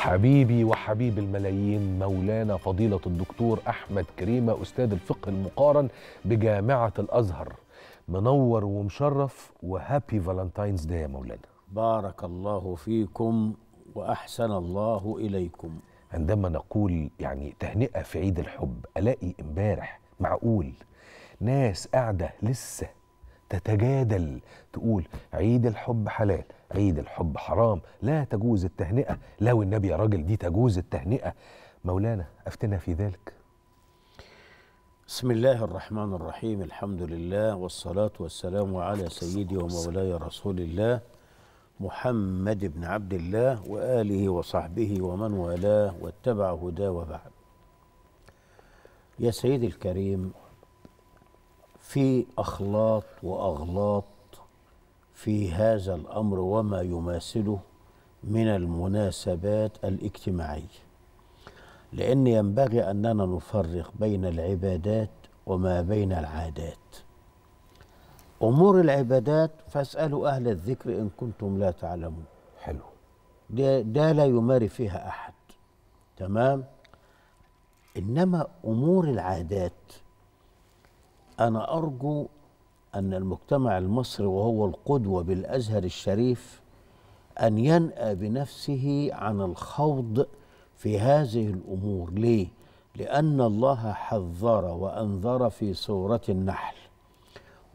حبيبي وحبيب الملايين مولانا فضيلة الدكتور أحمد كريمة أستاذ الفقه المقارن بجامعة الأزهر منور ومشرف وهابي فالنتاينز داي يا مولانا بارك الله فيكم وأحسن الله إليكم عندما نقول يعني تهنئة في عيد الحب ألاقي امبارح معقول ناس قاعدة لسه تتجادل تقول عيد الحب حلال عيد الحب حرام لا تجوز التهنئة لو النبي يا راجل دي تجوز التهنئة مولانا أفتنا في ذلك بسم الله الرحمن الرحيم الحمد لله والصلاة والسلام على سيدي ومولاي رسول الله محمد بن عبد الله وآله وصحبه ومن والاه واتبع هداه وبعد يا سيدي الكريم في اخلاط واغلاط في هذا الامر وما يماثله من المناسبات الاجتماعيه لان ينبغي اننا نفرق بين العبادات وما بين العادات امور العبادات فاسالوا اهل الذكر ان كنتم لا تعلمون حلو ده, ده لا يماري فيها احد تمام انما امور العادات أنا أرجو أن المجتمع المصري وهو القدوة بالأزهر الشريف أن ينأى بنفسه عن الخوض في هذه الأمور ليه؟ لأن الله حذر وأنذر في سورة النحل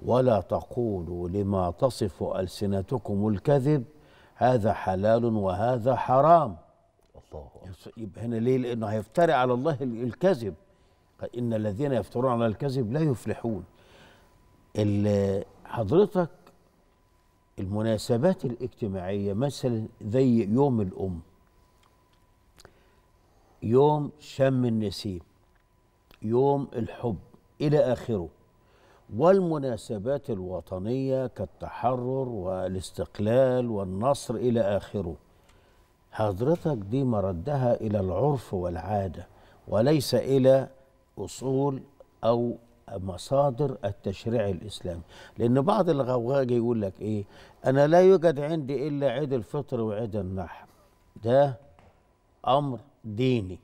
ولا تقولوا لما تصف ألسنتكم الكذب هذا حلال وهذا حرام الله يبقى هنا ليه؟ لأنه هيفتري على الله الكذب إن الذين يفترون على الكذب لا يفلحون حضرتك المناسبات الاجتماعية مثلا زي يوم الأم يوم شم النسيم يوم الحب إلى آخره والمناسبات الوطنية كالتحرر والاستقلال والنصر إلى آخره حضرتك دي مردها إلى العرف والعادة وليس إلى أصول أو مصادر التشريع الإسلامي لأن بعض الغواجي يقول لك إيه أنا لا يوجد عندي إلا عيد الفطر وعيد النحر ده أمر ديني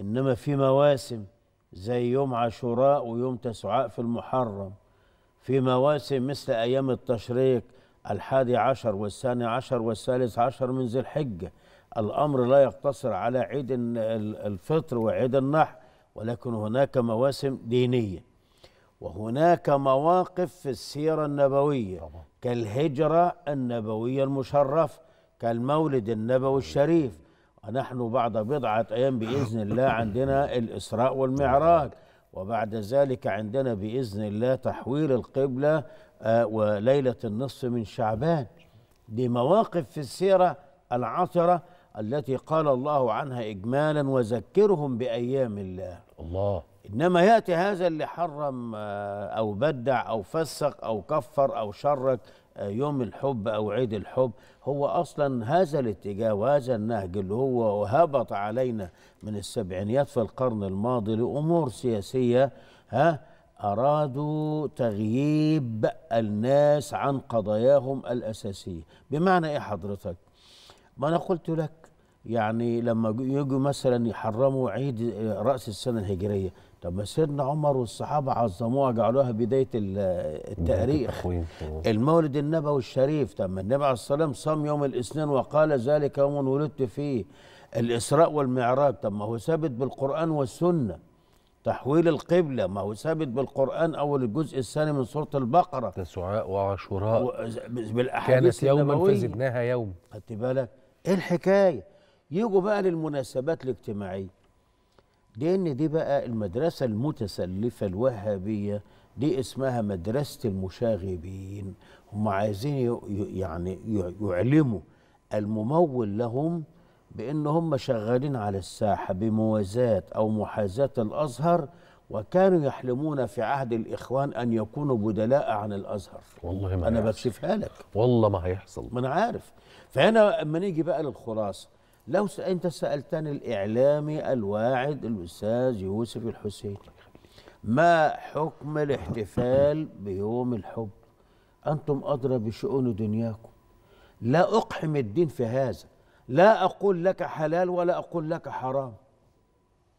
إنما في مواسم زي يوم عاشوراء ويوم تسعاء في المحرم في مواسم مثل أيام التشريق الحادي عشر والثاني عشر والثالث عشر من ذي الحجة الأمر لا يقتصر على عيد الفطر وعيد النحر ولكن هناك مواسم دينيه وهناك مواقف في السيره النبويه طبعا. كالهجره النبويه المشرفه كالمولد النبوي الشريف ونحن بعد بضعه ايام باذن الله عندنا الاسراء والمعراج وبعد ذلك عندنا باذن الله تحويل القبله آه، وليله النصف من شعبان دي مواقف في السيره العطره التي قال الله عنها إجمالا وذكرهم بأيام الله الله إنما يأتي هذا اللي حرم آه، أو بدع أو فسق أو كفر أو شرك آه، يوم الحب أو عيد الحب هو أصلا هذا الاتجاه وهذا النهج اللي هو هبط علينا من السبعينيات في القرن الماضي لأمور سياسية ها أرادوا تغييب الناس عن قضاياهم الأساسية بمعنى إيه حضرتك ما أنا قلت لك يعني لما يجوا مثلا يحرموا عيد آه، راس السنه الهجريه طب ما سيدنا عمر والصحابه عظموها جعلوها بدايه آه، التاريخ المولد النبوي الشريف طب ما النبي عليه الصلاه والسلام صام يوم الاثنين وقال ذلك يوم ولدت فيه الاسراء والمعراج طب ما هو ثابت بالقران والسنه تحويل القبلة ما هو ثابت بالقرآن أول الجزء الثاني من سورة البقرة تسعاء وعاشوراء و... بالأحاديث كانت يوما فزدناها يوم خدت بالك إيه الحكاية يجوا بقى للمناسبات الاجتماعيه لان دي بقى المدرسه المتسلفه الوهابيه دي اسمها مدرسه المشاغبين هم عايزين يعني يعلموا الممول لهم بان هم شغالين على الساحه بموازاه او محاذاه الازهر وكانوا يحلمون في عهد الاخوان ان يكونوا بدلاء عن الازهر والله ما انا بكشفها لك والله ما هيحصل ما انا عارف فهنا اما نيجي بقى للخلاصه لو انت سالتني الاعلامي الواعد الاستاذ يوسف الحسين ما حكم الاحتفال بيوم الحب انتم ادرى بشؤون دنياكم لا اقحم الدين في هذا لا اقول لك حلال ولا اقول لك حرام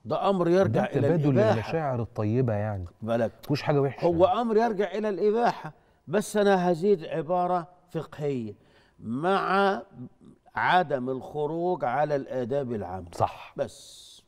ده امر يرجع ده الى الاباحه المشاعر الطيبه يعني بالك مش حاجه وحشه هو امر يرجع الى الاباحه بس انا هزيد عباره فقهيه مع عدم الخروج على الآداب العامة صح بس